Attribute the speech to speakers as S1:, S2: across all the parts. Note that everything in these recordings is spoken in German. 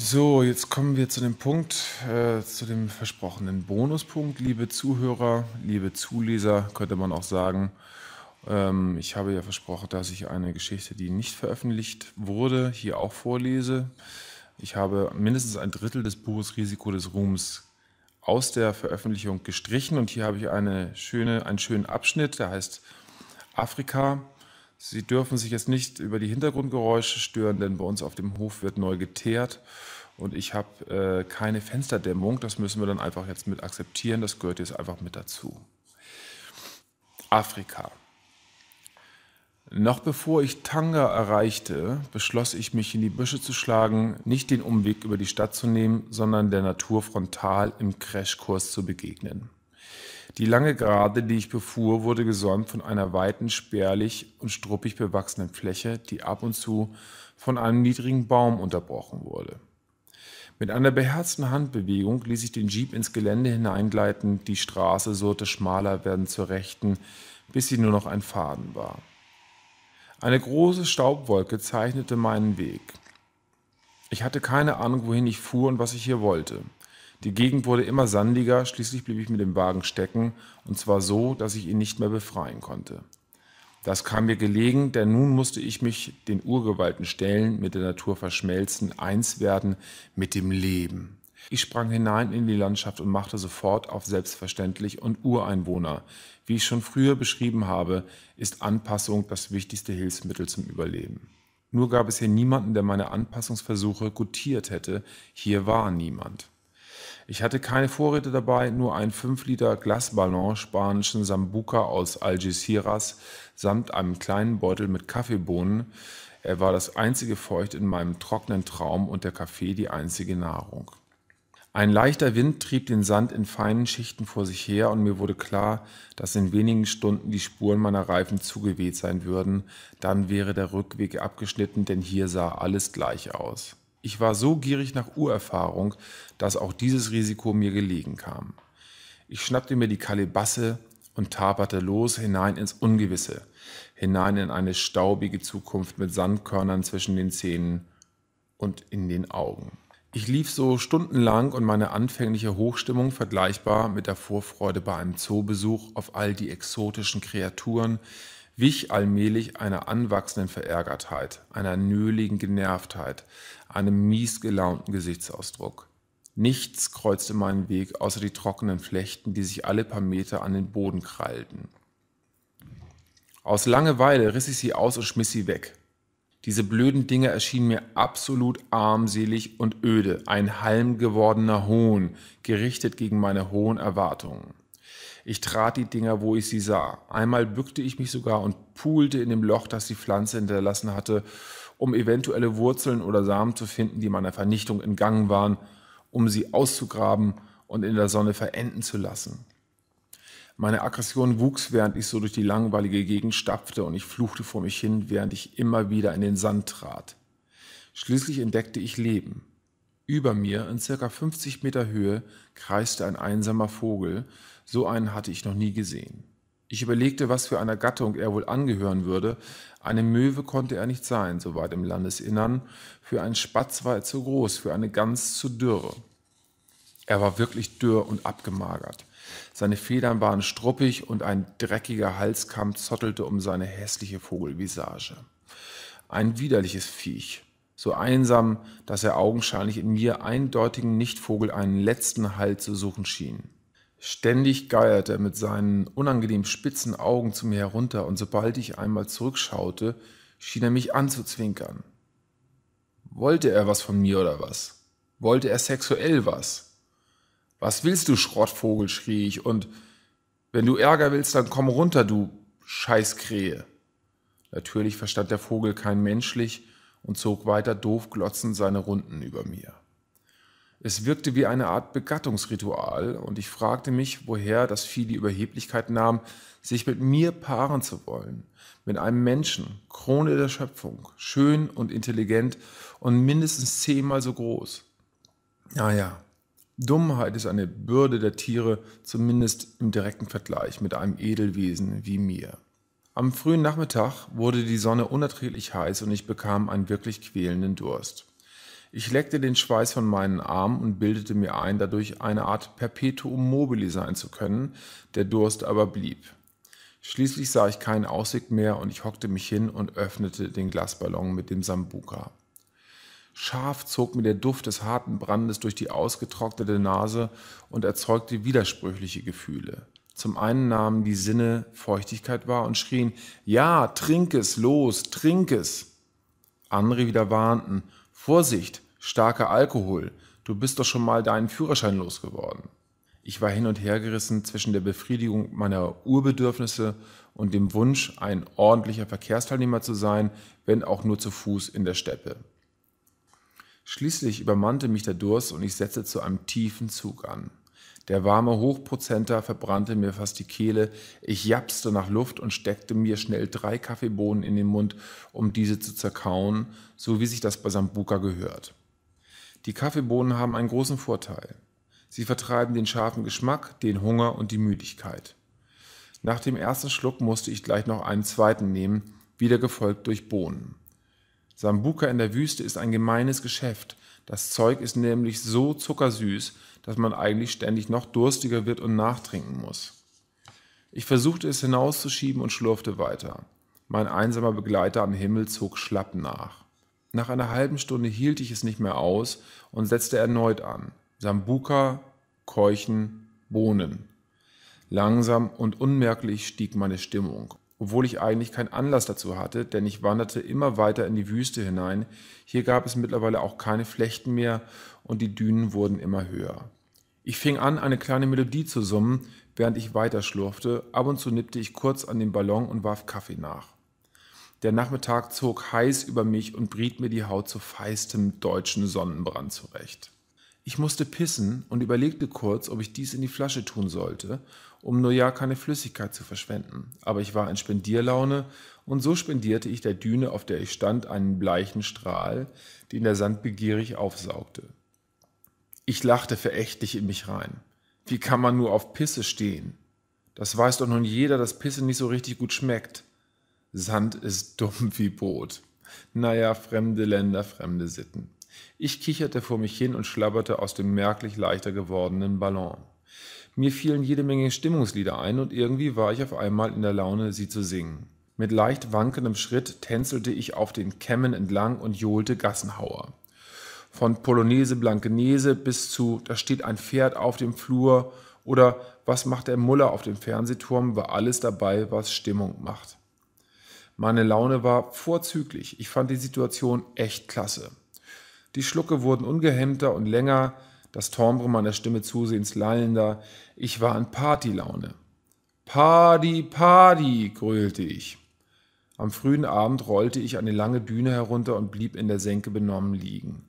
S1: So, jetzt kommen wir zu dem Punkt, äh, zu dem versprochenen Bonuspunkt. Liebe Zuhörer, liebe Zuleser, könnte man auch sagen. Ähm, ich habe ja versprochen, dass ich eine Geschichte, die nicht veröffentlicht wurde, hier auch vorlese. Ich habe mindestens ein Drittel des Buches Risiko des Ruhms aus der Veröffentlichung gestrichen und hier habe ich eine schöne, einen schönen Abschnitt, der heißt Afrika, Sie dürfen sich jetzt nicht über die Hintergrundgeräusche stören, denn bei uns auf dem Hof wird neu geteert und ich habe äh, keine Fensterdämmung. Das müssen wir dann einfach jetzt mit akzeptieren. Das gehört jetzt einfach mit dazu. Afrika. Noch bevor ich Tanga erreichte, beschloss ich mich in die Büsche zu schlagen, nicht den Umweg über die Stadt zu nehmen, sondern der Natur frontal im Crashkurs zu begegnen. Die lange Gerade, die ich befuhr, wurde gesäumt von einer weiten, spärlich und struppig bewachsenen Fläche, die ab und zu von einem niedrigen Baum unterbrochen wurde. Mit einer beherzten Handbewegung ließ ich den Jeep ins Gelände hineingleiten, die Straße sollte schmaler werden zur Rechten, bis sie nur noch ein Faden war. Eine große Staubwolke zeichnete meinen Weg. Ich hatte keine Ahnung, wohin ich fuhr und was ich hier wollte. Die Gegend wurde immer sandiger, schließlich blieb ich mit dem Wagen stecken, und zwar so, dass ich ihn nicht mehr befreien konnte. Das kam mir gelegen, denn nun musste ich mich den Urgewalten stellen, mit der Natur verschmelzen, eins werden mit dem Leben. Ich sprang hinein in die Landschaft und machte sofort auf selbstverständlich und Ureinwohner. Wie ich schon früher beschrieben habe, ist Anpassung das wichtigste Hilfsmittel zum Überleben. Nur gab es hier niemanden, der meine Anpassungsversuche gutiert hätte. Hier war niemand. Ich hatte keine Vorräte dabei, nur ein 5-Liter Glasballon spanischen Sambuca aus Algeciras samt einem kleinen Beutel mit Kaffeebohnen. Er war das einzige Feucht in meinem trockenen Traum und der Kaffee die einzige Nahrung. Ein leichter Wind trieb den Sand in feinen Schichten vor sich her und mir wurde klar, dass in wenigen Stunden die Spuren meiner Reifen zugeweht sein würden. Dann wäre der Rückweg abgeschnitten, denn hier sah alles gleich aus. Ich war so gierig nach Urerfahrung, dass auch dieses Risiko mir gelegen kam. Ich schnappte mir die Kalebasse und taperte los hinein ins Ungewisse, hinein in eine staubige Zukunft mit Sandkörnern zwischen den Zähnen und in den Augen. Ich lief so stundenlang und meine anfängliche Hochstimmung vergleichbar mit der Vorfreude bei einem Zoobesuch auf all die exotischen Kreaturen, wich allmählich einer anwachsenden Verärgertheit, einer nöligen Genervtheit, einem miesgelaunten Gesichtsausdruck. Nichts kreuzte meinen Weg, außer die trockenen Flechten, die sich alle paar Meter an den Boden krallten. Aus Langeweile riss ich sie aus und schmiss sie weg. Diese blöden Dinger erschienen mir absolut armselig und öde, ein halm gewordener Hohn, gerichtet gegen meine hohen Erwartungen. Ich trat die Dinger, wo ich sie sah. Einmal bückte ich mich sogar und pulte in dem Loch, das die Pflanze hinterlassen hatte, um eventuelle Wurzeln oder Samen zu finden, die meiner Vernichtung entgangen waren, um sie auszugraben und in der Sonne verenden zu lassen. Meine Aggression wuchs, während ich so durch die langweilige Gegend stapfte und ich fluchte vor mich hin, während ich immer wieder in den Sand trat. Schließlich entdeckte ich Leben. Über mir, in circa 50 Meter Höhe, kreiste ein einsamer Vogel, so einen hatte ich noch nie gesehen. Ich überlegte, was für einer Gattung er wohl angehören würde. Eine Möwe konnte er nicht sein, soweit im Landesinnern. Für einen Spatz war er zu groß, für eine Gans zu dürre. Er war wirklich dürr und abgemagert. Seine Federn waren struppig und ein dreckiger Halskamm zottelte um seine hässliche Vogelvisage. Ein widerliches Viech so einsam, dass er augenscheinlich in mir eindeutigen Nichtvogel einen letzten Halt zu suchen schien. Ständig geierte er mit seinen unangenehm spitzen Augen zu mir herunter, und sobald ich einmal zurückschaute, schien er mich anzuzwinkern. Wollte er was von mir oder was? Wollte er sexuell was? Was willst du, Schrottvogel, schrie ich, und wenn du Ärger willst, dann komm runter, du Scheißkrähe. Natürlich verstand der Vogel kein menschlich, und zog weiter doof glotzend seine Runden über mir. Es wirkte wie eine Art Begattungsritual und ich fragte mich, woher das Vieh die Überheblichkeit nahm, sich mit mir paaren zu wollen, mit einem Menschen, Krone der Schöpfung, schön und intelligent und mindestens zehnmal so groß. Naja, Dummheit ist eine Bürde der Tiere, zumindest im direkten Vergleich mit einem Edelwesen wie mir. Am frühen Nachmittag wurde die Sonne unerträglich heiß und ich bekam einen wirklich quälenden Durst. Ich leckte den Schweiß von meinen Armen und bildete mir ein, dadurch eine Art Perpetuum mobile sein zu können, der Durst aber blieb. Schließlich sah ich keinen Ausweg mehr und ich hockte mich hin und öffnete den Glasballon mit dem Sambuka. Scharf zog mir der Duft des harten Brandes durch die ausgetrocknete Nase und erzeugte widersprüchliche Gefühle. Zum einen nahmen die Sinne Feuchtigkeit wahr und schrien, ja, trink es, los, trink es. Andere wieder warnten, Vorsicht, starker Alkohol, du bist doch schon mal deinen Führerschein losgeworden. Ich war hin und her gerissen zwischen der Befriedigung meiner Urbedürfnisse und dem Wunsch, ein ordentlicher Verkehrsteilnehmer zu sein, wenn auch nur zu Fuß in der Steppe. Schließlich übermannte mich der Durst und ich setzte zu einem tiefen Zug an. Der warme Hochprozenter verbrannte mir fast die Kehle. Ich japste nach Luft und steckte mir schnell drei Kaffeebohnen in den Mund, um diese zu zerkauen, so wie sich das bei Sambuka gehört. Die Kaffeebohnen haben einen großen Vorteil. Sie vertreiben den scharfen Geschmack, den Hunger und die Müdigkeit. Nach dem ersten Schluck musste ich gleich noch einen zweiten nehmen, wieder gefolgt durch Bohnen. Sambuka in der Wüste ist ein gemeines Geschäft. Das Zeug ist nämlich so zuckersüß, dass man eigentlich ständig noch durstiger wird und nachtrinken muss. Ich versuchte es hinauszuschieben und schlurfte weiter. Mein einsamer Begleiter am Himmel zog schlapp nach. Nach einer halben Stunde hielt ich es nicht mehr aus und setzte erneut an. Sambuka, Keuchen, Bohnen. Langsam und unmerklich stieg meine Stimmung obwohl ich eigentlich keinen Anlass dazu hatte, denn ich wanderte immer weiter in die Wüste hinein. Hier gab es mittlerweile auch keine Flechten mehr und die Dünen wurden immer höher. Ich fing an, eine kleine Melodie zu summen, während ich weiterschlurfte. Ab und zu nippte ich kurz an den Ballon und warf Kaffee nach. Der Nachmittag zog heiß über mich und briet mir die Haut zu feistem deutschen Sonnenbrand zurecht. Ich musste pissen und überlegte kurz, ob ich dies in die Flasche tun sollte, um nur ja keine Flüssigkeit zu verschwenden. Aber ich war in Spendierlaune und so spendierte ich der Düne, auf der ich stand, einen bleichen Strahl, den der Sand begierig aufsaugte. Ich lachte verächtlich in mich rein. Wie kann man nur auf Pisse stehen? Das weiß doch nun jeder, dass Pisse nicht so richtig gut schmeckt. Sand ist dumm wie Brot. Naja, fremde Länder, fremde Sitten. Ich kicherte vor mich hin und schlabberte aus dem merklich leichter gewordenen Ballon. Mir fielen jede Menge Stimmungslieder ein und irgendwie war ich auf einmal in der Laune, sie zu singen. Mit leicht wankendem Schritt tänzelte ich auf den Kämmen entlang und johlte Gassenhauer. Von Polonaise Blankenese bis zu Da steht ein Pferd auf dem Flur oder Was macht der Muller auf dem Fernsehturm war alles dabei, was Stimmung macht. Meine Laune war vorzüglich. Ich fand die Situation echt klasse. Die Schlucke wurden ungehemmter und länger, das Tombre meiner Stimme zusehends lallender. Ich war in Partylaune. Party, Party, gröhlte ich. Am frühen Abend rollte ich eine lange Düne herunter und blieb in der Senke benommen liegen.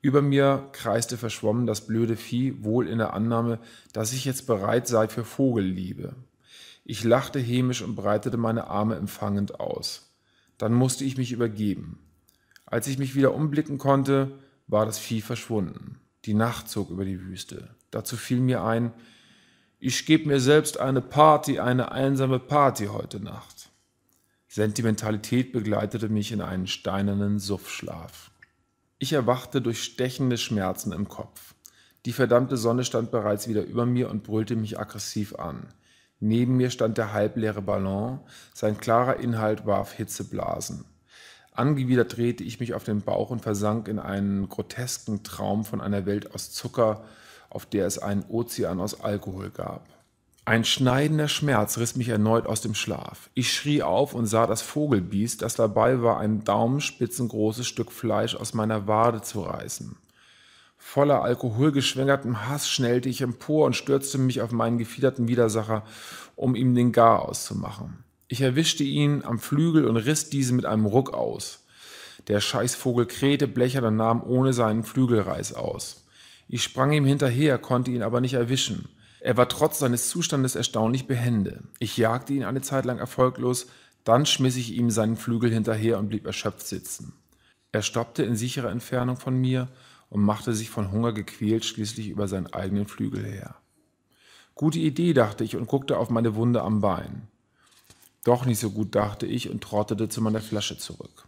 S1: Über mir kreiste verschwommen das blöde Vieh, wohl in der Annahme, dass ich jetzt bereit sei für Vogelliebe. Ich lachte hämisch und breitete meine Arme empfangend aus. Dann musste ich mich übergeben. Als ich mich wieder umblicken konnte, war das Vieh verschwunden. Die Nacht zog über die Wüste. Dazu fiel mir ein, ich gebe mir selbst eine Party, eine einsame Party heute Nacht. Sentimentalität begleitete mich in einen steinernen Suffschlaf. Ich erwachte durch stechende Schmerzen im Kopf. Die verdammte Sonne stand bereits wieder über mir und brüllte mich aggressiv an. Neben mir stand der halbleere Ballon, sein klarer Inhalt warf Hitzeblasen. Angewidert drehte ich mich auf den Bauch und versank in einen grotesken Traum von einer Welt aus Zucker, auf der es einen Ozean aus Alkohol gab. Ein schneidender Schmerz riss mich erneut aus dem Schlaf. Ich schrie auf und sah das Vogelbiest, das dabei war, ein daumenspitzengroßes Stück Fleisch aus meiner Wade zu reißen. Voller alkoholgeschwängertem Hass schnellte ich empor und stürzte mich auf meinen gefiederten Widersacher, um ihm den Garaus zu machen. Ich erwischte ihn am Flügel und riss diesen mit einem Ruck aus. Der Scheißvogel krähte blechern und nahm ohne seinen Flügelreiß aus. Ich sprang ihm hinterher, konnte ihn aber nicht erwischen. Er war trotz seines Zustandes erstaunlich behende. Ich jagte ihn eine Zeit lang erfolglos, dann schmiss ich ihm seinen Flügel hinterher und blieb erschöpft sitzen. Er stoppte in sicherer Entfernung von mir und machte sich von Hunger gequält schließlich über seinen eigenen Flügel her. Gute Idee, dachte ich und guckte auf meine Wunde am Bein. Doch nicht so gut, dachte ich und trottete zu meiner Flasche zurück.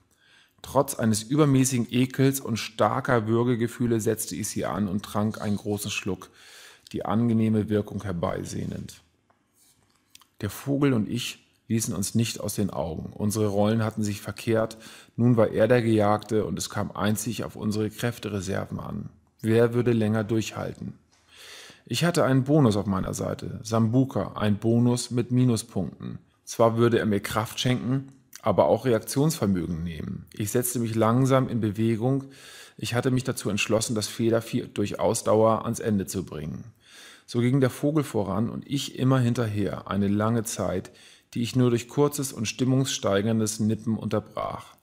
S1: Trotz eines übermäßigen Ekels und starker Würgegefühle setzte ich sie an und trank einen großen Schluck, die angenehme Wirkung herbeisehnend. Der Vogel und ich ließen uns nicht aus den Augen. Unsere Rollen hatten sich verkehrt, nun war er der Gejagte und es kam einzig auf unsere Kräftereserven an. Wer würde länger durchhalten? Ich hatte einen Bonus auf meiner Seite, Sambuka, ein Bonus mit Minuspunkten. Zwar würde er mir Kraft schenken, aber auch Reaktionsvermögen nehmen. Ich setzte mich langsam in Bewegung. Ich hatte mich dazu entschlossen, das Federvieh durch Ausdauer ans Ende zu bringen. So ging der Vogel voran und ich immer hinterher, eine lange Zeit, die ich nur durch kurzes und stimmungssteigerndes Nippen unterbrach.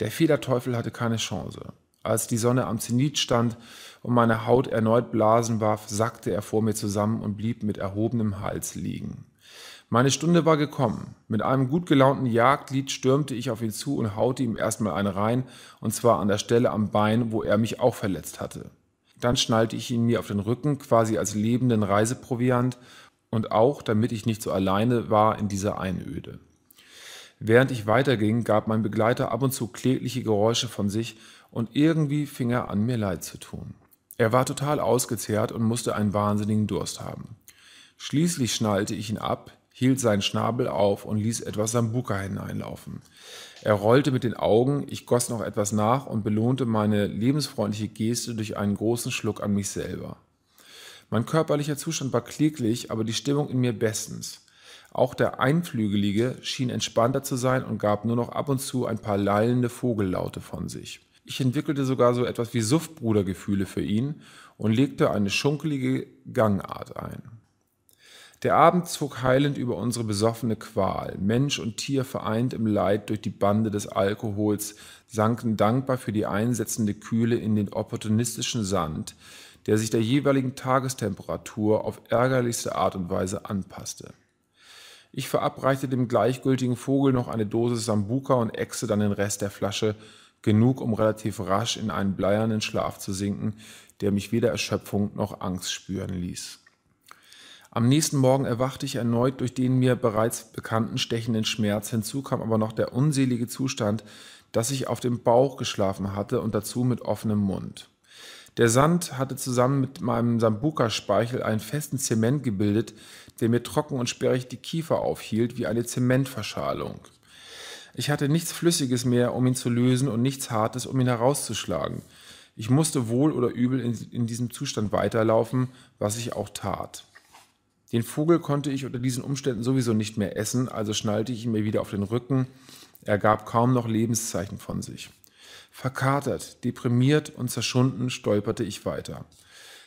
S1: Der Federteufel hatte keine Chance. Als die Sonne am Zenit stand und meine Haut erneut Blasen warf, sackte er vor mir zusammen und blieb mit erhobenem Hals liegen. Meine Stunde war gekommen. Mit einem gut gelaunten Jagdlied stürmte ich auf ihn zu und haute ihm erstmal eine rein, und zwar an der Stelle am Bein, wo er mich auch verletzt hatte. Dann schnallte ich ihn mir auf den Rücken, quasi als lebenden Reiseproviant, und auch, damit ich nicht so alleine war in dieser Einöde. Während ich weiterging, gab mein Begleiter ab und zu klägliche Geräusche von sich, und irgendwie fing er an, mir leid zu tun. Er war total ausgezehrt und musste einen wahnsinnigen Durst haben. Schließlich schnallte ich ihn ab, hielt seinen Schnabel auf und ließ etwas Sambuka hineinlaufen. Er rollte mit den Augen, ich goss noch etwas nach und belohnte meine lebensfreundliche Geste durch einen großen Schluck an mich selber. Mein körperlicher Zustand war kläglich, aber die Stimmung in mir bestens. Auch der Einflügelige schien entspannter zu sein und gab nur noch ab und zu ein paar lallende Vogellaute von sich. Ich entwickelte sogar so etwas wie Suftbrudergefühle für ihn und legte eine schunkelige Gangart ein. Der Abend zog heilend über unsere besoffene Qual. Mensch und Tier vereint im Leid durch die Bande des Alkohols sanken dankbar für die einsetzende Kühle in den opportunistischen Sand, der sich der jeweiligen Tagestemperatur auf ärgerlichste Art und Weise anpasste. Ich verabreichte dem gleichgültigen Vogel noch eine Dosis Sambuka und äxte dann den Rest der Flasche, genug, um relativ rasch in einen bleiernen Schlaf zu sinken, der mich weder Erschöpfung noch Angst spüren ließ. Am nächsten Morgen erwachte ich erneut durch den mir bereits bekannten stechenden Schmerz. Hinzu kam aber noch der unselige Zustand, dass ich auf dem Bauch geschlafen hatte und dazu mit offenem Mund. Der Sand hatte zusammen mit meinem Sambuka-Speichel einen festen Zement gebildet, der mir trocken und sperrig die Kiefer aufhielt, wie eine Zementverschalung. Ich hatte nichts Flüssiges mehr, um ihn zu lösen und nichts Hartes, um ihn herauszuschlagen. Ich musste wohl oder übel in, in diesem Zustand weiterlaufen, was ich auch tat. Den Vogel konnte ich unter diesen Umständen sowieso nicht mehr essen, also schnallte ich ihn mir wieder auf den Rücken. Er gab kaum noch Lebenszeichen von sich. Verkatert, deprimiert und zerschunden stolperte ich weiter.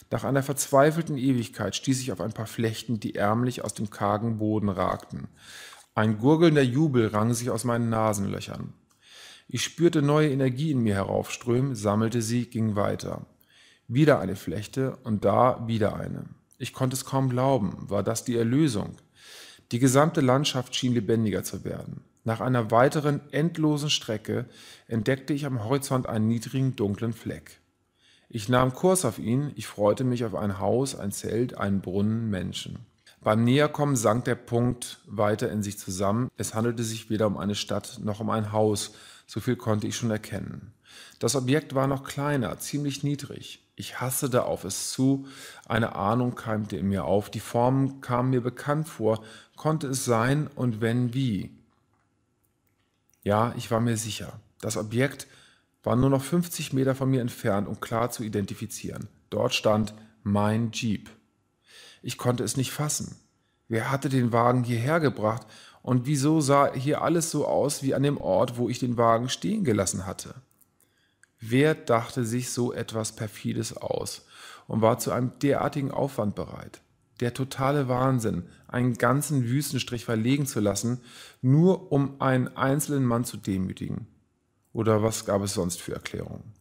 S1: Nach einer verzweifelten Ewigkeit stieß ich auf ein paar Flechten, die ärmlich aus dem kargen Boden ragten. Ein gurgelnder Jubel rang sich aus meinen Nasenlöchern. Ich spürte neue Energie in mir heraufströmen, sammelte sie, ging weiter. Wieder eine Flechte und da wieder eine. Ich konnte es kaum glauben. War das die Erlösung? Die gesamte Landschaft schien lebendiger zu werden. Nach einer weiteren endlosen Strecke entdeckte ich am Horizont einen niedrigen, dunklen Fleck. Ich nahm Kurs auf ihn, ich freute mich auf ein Haus, ein Zelt, einen Brunnen, Menschen. Beim Näherkommen sank der Punkt weiter in sich zusammen. Es handelte sich weder um eine Stadt noch um ein Haus, so viel konnte ich schon erkennen. Das Objekt war noch kleiner, ziemlich niedrig. Ich hasse da auf es zu, eine Ahnung keimte in mir auf, die Formen kamen mir bekannt vor, konnte es sein und wenn wie? Ja, ich war mir sicher. Das Objekt war nur noch 50 Meter von mir entfernt und um klar zu identifizieren. Dort stand mein Jeep. Ich konnte es nicht fassen. Wer hatte den Wagen hierher gebracht und wieso sah hier alles so aus wie an dem Ort, wo ich den Wagen stehen gelassen hatte? Wer dachte sich so etwas Perfides aus und war zu einem derartigen Aufwand bereit? Der totale Wahnsinn, einen ganzen Wüstenstrich verlegen zu lassen, nur um einen einzelnen Mann zu demütigen. Oder was gab es sonst für Erklärungen?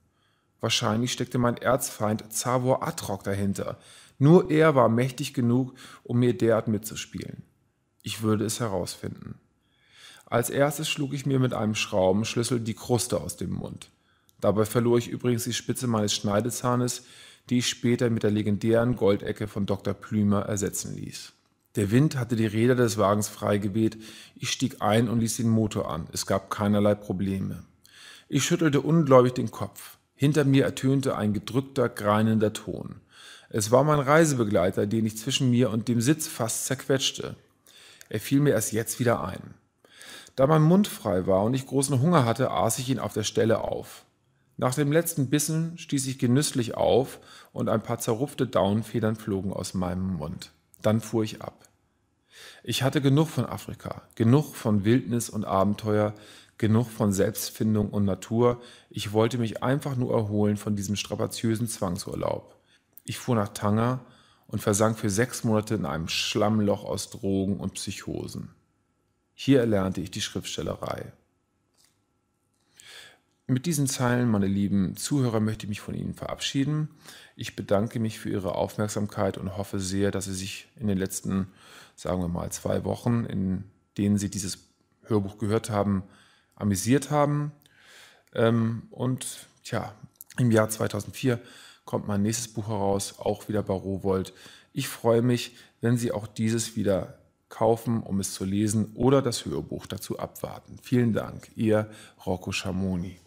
S1: Wahrscheinlich steckte mein Erzfeind Zavor Atrok dahinter. Nur er war mächtig genug, um mir derart mitzuspielen. Ich würde es herausfinden. Als erstes schlug ich mir mit einem Schraubenschlüssel die Kruste aus dem Mund. Dabei verlor ich übrigens die Spitze meines Schneidezahnes, die ich später mit der legendären Goldecke von Dr. Plümer ersetzen ließ. Der Wind hatte die Räder des Wagens freigeweht. Ich stieg ein und ließ den Motor an. Es gab keinerlei Probleme. Ich schüttelte ungläubig den Kopf. Hinter mir ertönte ein gedrückter, greinender Ton. Es war mein Reisebegleiter, den ich zwischen mir und dem Sitz fast zerquetschte. Er fiel mir erst jetzt wieder ein. Da mein Mund frei war und ich großen Hunger hatte, aß ich ihn auf der Stelle auf. Nach dem letzten Bissen stieß ich genüsslich auf und ein paar zerrupfte Daunenfedern flogen aus meinem Mund. Dann fuhr ich ab. Ich hatte genug von Afrika, genug von Wildnis und Abenteuer, genug von Selbstfindung und Natur. Ich wollte mich einfach nur erholen von diesem strapaziösen Zwangsurlaub. Ich fuhr nach Tanga und versank für sechs Monate in einem Schlammloch aus Drogen und Psychosen. Hier erlernte ich die Schriftstellerei. Mit diesen Zeilen, meine lieben Zuhörer, möchte ich mich von Ihnen verabschieden. Ich bedanke mich für Ihre Aufmerksamkeit und hoffe sehr, dass Sie sich in den letzten, sagen wir mal, zwei Wochen, in denen Sie dieses Hörbuch gehört haben, amüsiert haben. Ähm, und tja, im Jahr 2004 kommt mein nächstes Buch heraus, auch wieder bei Rowold. Ich freue mich, wenn Sie auch dieses wieder kaufen, um es zu lesen oder das Hörbuch dazu abwarten. Vielen Dank, Ihr Rocco Schamoni.